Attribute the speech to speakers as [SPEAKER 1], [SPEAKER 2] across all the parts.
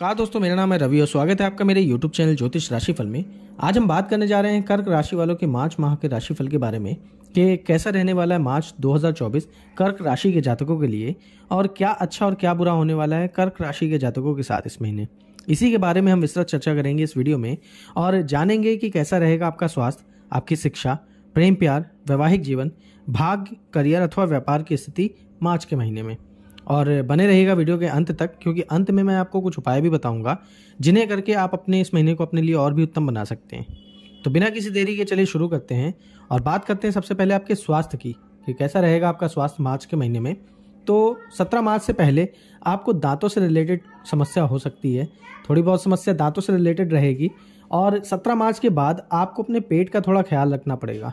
[SPEAKER 1] कहा दोस्तों मेरा नाम है रवि और स्वागत है आपका मेरे YouTube चैनल ज्योतिष राशिफल में आज हम बात करने जा रहे हैं कर्क राशि वालों के मार्च माह के राशिफल के बारे में कि कैसा रहने वाला है मार्च 2024 कर्क राशि के जातकों के लिए और क्या अच्छा और क्या बुरा होने वाला है कर्क राशि के जातकों के साथ इस महीने इसी के बारे में हम विस्तृत चर्चा करेंगे इस वीडियो में और जानेंगे कि कैसा रहेगा आपका स्वास्थ्य आपकी शिक्षा प्रेम प्यार वैवाहिक जीवन भाग्य करियर अथवा व्यापार की स्थिति मार्च के महीने में और बने रहेगा वीडियो के अंत तक क्योंकि अंत में मैं आपको कुछ उपाय भी बताऊंगा जिन्हें करके आप अपने इस महीने को अपने लिए और भी उत्तम बना सकते हैं तो बिना किसी देरी के चलिए शुरू करते हैं और बात करते हैं सबसे पहले आपके स्वास्थ्य की कि कैसा रहेगा आपका स्वास्थ्य मार्च के महीने में तो सत्रह मार्च से पहले आपको दांतों से रिलेटेड समस्या हो सकती है थोड़ी बहुत समस्या दांतों से रिलेटेड रहेगी और सत्रह मार्च के बाद आपको अपने पेट का थोड़ा ख्याल रखना पड़ेगा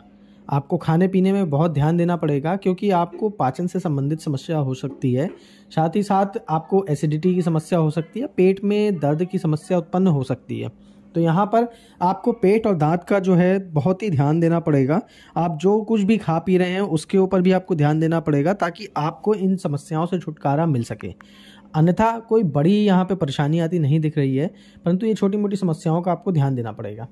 [SPEAKER 1] आपको खाने पीने में बहुत ध्यान देना पड़ेगा क्योंकि आपको पाचन से संबंधित समस्या हो सकती है साथ ही साथ आपको एसिडिटी की समस्या हो सकती है पेट में दर्द की समस्या उत्पन्न हो सकती है तो यहाँ पर आपको पेट और दांत का जो है बहुत ही ध्यान देना पड़ेगा आप जो कुछ भी खा पी रहे हैं उसके ऊपर भी आपको ध्यान देना पड़ेगा ताकि आपको इन समस्याओं से छुटकारा मिल सके अन्यथा कोई बड़ी यहाँ पे परेशानी आती नहीं दिख रही है परंतु ये छोटी मोटी समस्याओं का आपको ध्यान देना पड़ेगा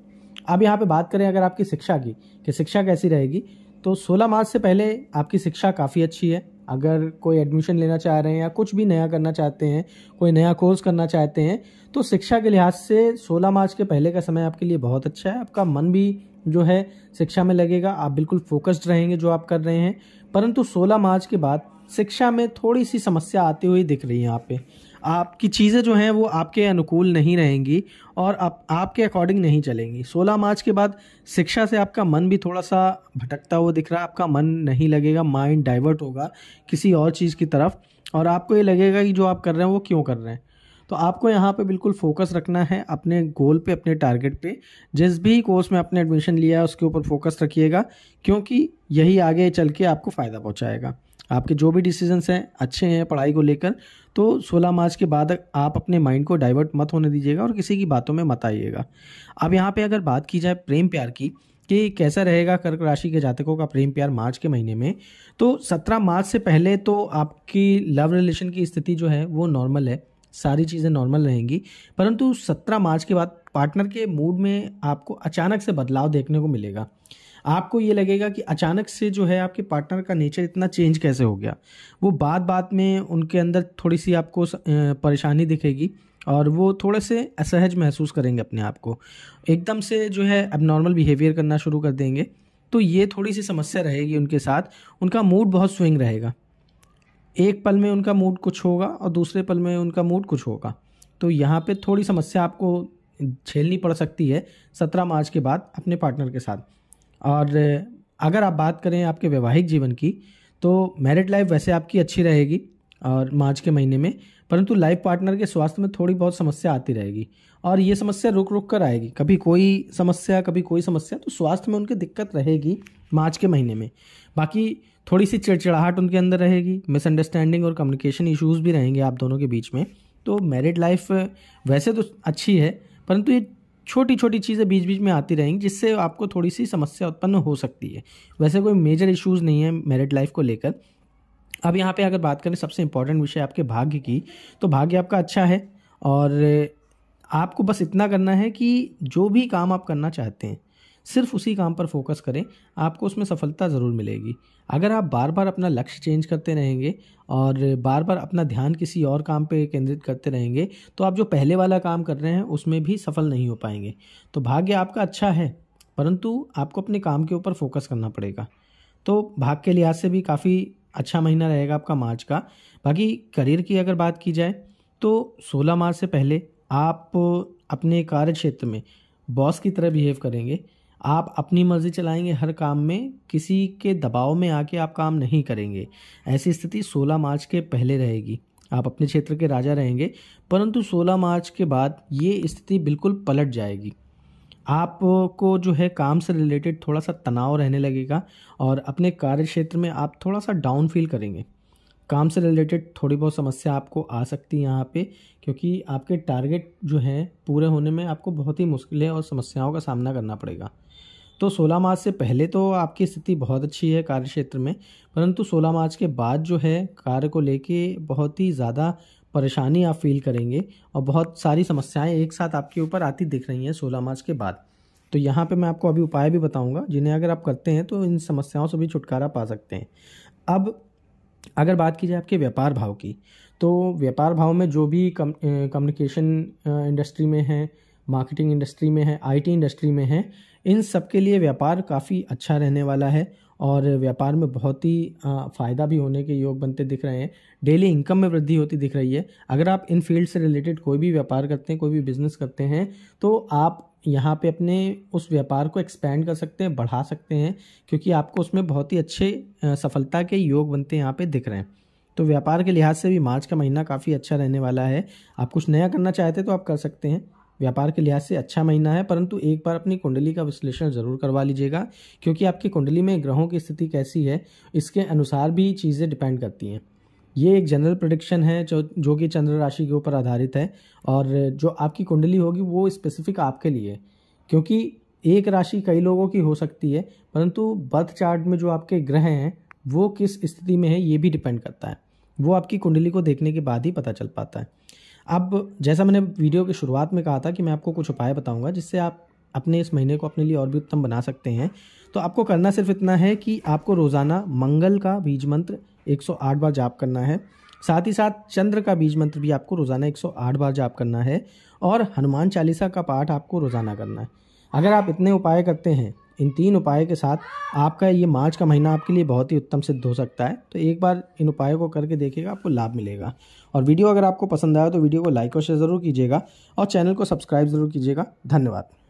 [SPEAKER 1] अब यहाँ पे बात करें अगर आपकी शिक्षा की कि शिक्षा कैसी रहेगी तो 16 मार्च से पहले आपकी शिक्षा काफ़ी अच्छी है अगर कोई एडमिशन लेना चाह रहे हैं या कुछ भी नया करना चाहते हैं कोई नया कोर्स करना चाहते हैं तो शिक्षा के लिहाज से 16 मार्च के पहले का समय आपके लिए बहुत अच्छा है आपका मन भी जो है शिक्षा में लगेगा आप बिल्कुल फोकस्ड रहेंगे जो आप कर रहे हैं परंतु 16 मार्च के बाद शिक्षा में थोड़ी सी समस्या आती हुई दिख रही है यहाँ पे आपकी चीज़ें जो हैं वो आपके अनुकूल नहीं रहेंगी और आप आपके अकॉर्डिंग नहीं चलेंगी 16 मार्च के बाद शिक्षा से आपका मन भी थोड़ा सा भटकता हुआ दिख रहा है आपका मन नहीं लगेगा माइंड डाइवर्ट होगा किसी और चीज़ की तरफ और आपको ये लगेगा कि जो आप कर रहे हैं वो क्यों कर रहे हैं तो आपको यहाँ पे बिल्कुल फोकस रखना है अपने गोल पे अपने टारगेट पे जिस भी कोर्स में आपने एडमिशन लिया है उसके ऊपर फोकस रखिएगा क्योंकि यही आगे चल के आपको फ़ायदा पहुँचाएगा आपके जो भी डिसीजंस हैं अच्छे हैं पढ़ाई को लेकर तो 16 मार्च के बाद आप अपने माइंड को डाइवर्ट मत होने दीजिएगा और किसी की बातों में मत आइएगा अब यहाँ पे अगर बात की जाए प्रेम प्यार की कि कैसा रहेगा कर्क राशि के जातकों का प्रेम प्यार मार्च के महीने में तो 17 मार्च से पहले तो आपकी लव रिलेशन की स्थिति जो है वो नॉर्मल है सारी चीज़ें नॉर्मल रहेंगी परंतु 17 मार्च के बाद पार्टनर के मूड में आपको अचानक से बदलाव देखने को मिलेगा आपको ये लगेगा कि अचानक से जो है आपके पार्टनर का नेचर इतना चेंज कैसे हो गया वो बात बात में उनके अंदर थोड़ी सी आपको परेशानी दिखेगी और वो थोड़े से असहज महसूस करेंगे अपने आप को एकदम से जो है एबनॉर्मल बिहेवियर करना शुरू कर देंगे तो ये थोड़ी सी समस्या रहेगी उनके साथ उनका मूड बहुत स्विंग रहेगा एक पल में उनका मूड कुछ होगा और दूसरे पल में उनका मूड कुछ होगा तो यहाँ पे थोड़ी समस्या आपको झेलनी पड़ सकती है सत्रह मार्च के बाद अपने पार्टनर के साथ और अगर आप बात करें आपके वैवाहिक जीवन की तो मैरिड लाइफ वैसे आपकी अच्छी रहेगी और मार्च के महीने में परंतु लाइफ पार्टनर के स्वास्थ्य में थोड़ी बहुत समस्या आती रहेगी और ये समस्या रुक रुक कर आएगी कभी कोई समस्या कभी कोई समस्या तो स्वास्थ्य में उनकी दिक्कत रहेगी मार्च के महीने में बाकी थोड़ी सी चिड़चिड़ाहट उनके अंदर रहेगी मिसअंडरस्टैंडिंग और कम्युनिकेशन इश्यूज भी रहेंगे आप दोनों के बीच में तो मैरिड लाइफ वैसे तो अच्छी है परंतु ये छोटी छोटी चीज़ें बीच बीच में आती रहेंगी जिससे आपको थोड़ी सी समस्या उत्पन्न हो सकती है वैसे कोई मेजर इश्यूज़ नहीं है मैरिड लाइफ को लेकर अब यहाँ पे अगर बात करें सबसे इम्पॉर्टेंट विषय आपके भाग्य की तो भाग्य आपका अच्छा है और आपको बस इतना करना है कि जो भी काम आप करना चाहते हैं सिर्फ उसी काम पर फोकस करें आपको उसमें सफलता ज़रूर मिलेगी अगर आप बार बार अपना लक्ष्य चेंज करते रहेंगे और बार बार अपना ध्यान किसी और काम पे केंद्रित करते रहेंगे तो आप जो पहले वाला काम कर रहे हैं उसमें भी सफल नहीं हो पाएंगे तो भाग्य आपका अच्छा है परंतु आपको अपने काम के ऊपर फोकस करना पड़ेगा तो भाग के लिहाज से भी काफ़ी अच्छा महीना रहेगा आपका मार्च का बाकी करियर की अगर बात की जाए तो 16 मार्च से पहले आप अपने कार्य क्षेत्र में बॉस की तरह बिहेव करेंगे आप अपनी मर्जी चलाएंगे हर काम में किसी के दबाव में आके आप काम नहीं करेंगे ऐसी स्थिति 16 मार्च के पहले रहेगी आप अपने क्षेत्र के राजा रहेंगे परंतु 16 मार्च के बाद ये स्थिति बिल्कुल पलट जाएगी आपको जो है काम से रिलेटेड थोड़ा सा तनाव रहने लगेगा और अपने कार्य क्षेत्र में आप थोड़ा सा डाउन फील करेंगे काम से रिलेटेड थोड़ी बहुत समस्या आपको आ सकती है यहाँ पे क्योंकि आपके टारगेट जो हैं पूरे होने में आपको बहुत ही मुश्किलें और समस्याओं का सामना करना पड़ेगा तो 16 मार्च से पहले तो आपकी स्थिति बहुत अच्छी है कार्य क्षेत्र में परंतु 16 मार्च के बाद जो है कार्य को लेके बहुत ही ज़्यादा परेशानी आप फील करेंगे और बहुत सारी समस्याएं एक साथ आपके ऊपर आती दिख रही हैं 16 मार्च के बाद तो यहाँ पे मैं आपको अभी उपाय भी बताऊँगा जिन्हें अगर आप करते हैं तो इन समस्याओं से भी छुटकारा पा सकते हैं अब अगर बात की जाए आपके व्यापार भाव की तो व्यापार भाव में जो भी कम कम्युनिकेशन इंडस्ट्री में है मार्केटिंग इंडस्ट्री में है आईटी इंडस्ट्री में है इन सब के लिए व्यापार काफ़ी अच्छा रहने वाला है और व्यापार में बहुत ही फ़ायदा भी होने के योग बनते दिख रहे हैं डेली इनकम में वृद्धि होती दिख रही है अगर आप इन फील्ड से रिलेटेड कोई भी व्यापार करते हैं कोई भी बिजनेस करते हैं तो आप यहाँ पे अपने उस व्यापार को एक्सपेंड कर सकते हैं बढ़ा सकते हैं क्योंकि आपको उसमें बहुत ही अच्छे सफलता के योग बनते यहाँ पर दिख रहे हैं तो व्यापार के लिहाज से भी मार्च का महीना काफ़ी अच्छा रहने वाला है आप कुछ नया करना चाहते तो आप कर सकते हैं व्यापार के लिहाज से अच्छा महीना है परंतु एक बार अपनी कुंडली का विश्लेषण ज़रूर करवा लीजिएगा क्योंकि आपकी कुंडली में ग्रहों की स्थिति कैसी है इसके अनुसार भी चीज़ें डिपेंड करती हैं ये एक जनरल प्रडिक्शन है जो जो कि चंद्र राशि के ऊपर आधारित है और जो आपकी कुंडली होगी वो स्पेसिफिक आपके लिए क्योंकि एक राशि कई लोगों की हो सकती है परंतु बर्थ चार्ट में जो आपके ग्रह हैं वो किस स्थिति में है ये भी डिपेंड करता है वो आपकी कुंडली को देखने के बाद ही पता चल पाता है अब जैसा मैंने वीडियो की शुरुआत में कहा था कि मैं आपको कुछ उपाय बताऊंगा जिससे आप अपने इस महीने को अपने लिए और भी उत्तम बना सकते हैं तो आपको करना सिर्फ इतना है कि आपको रोज़ाना मंगल का बीज मंत्र 108 बार जाप करना है साथ ही साथ चंद्र का बीज मंत्र भी आपको रोज़ाना 108 बार जाप करना है और हनुमान चालीसा का पाठ आपको रोज़ाना करना है अगर आप इतने उपाय करते हैं इन तीन उपायों के साथ आपका ये मार्च का महीना आपके लिए बहुत ही उत्तम सिद्ध हो सकता है तो एक बार इन उपायों को करके देखिएगा आपको लाभ मिलेगा और वीडियो अगर आपको पसंद आया तो वीडियो को लाइक और शेयर ज़रूर कीजिएगा और चैनल को सब्सक्राइब ज़रूर कीजिएगा धन्यवाद